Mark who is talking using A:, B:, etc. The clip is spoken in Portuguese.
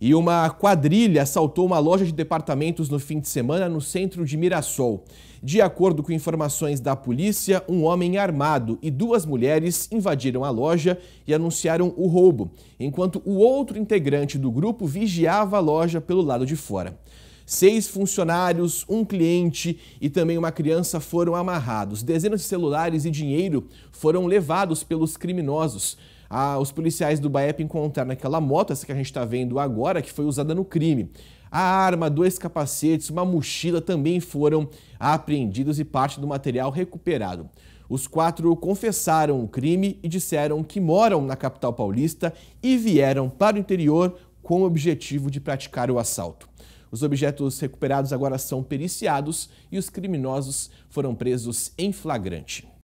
A: E uma quadrilha assaltou uma loja de departamentos no fim de semana no centro de Mirassol. De acordo com informações da polícia, um homem armado e duas mulheres invadiram a loja e anunciaram o roubo, enquanto o outro integrante do grupo vigiava a loja pelo lado de fora. Seis funcionários, um cliente e também uma criança foram amarrados. Dezenas de celulares e dinheiro foram levados pelos criminosos. Ah, os policiais do BAEP encontraram naquela moto, essa que a gente está vendo agora, que foi usada no crime. A arma, dois capacetes, uma mochila também foram apreendidos e parte do material recuperado. Os quatro confessaram o crime e disseram que moram na capital paulista e vieram para o interior com o objetivo de praticar o assalto. Os objetos recuperados agora são periciados e os criminosos foram presos em flagrante.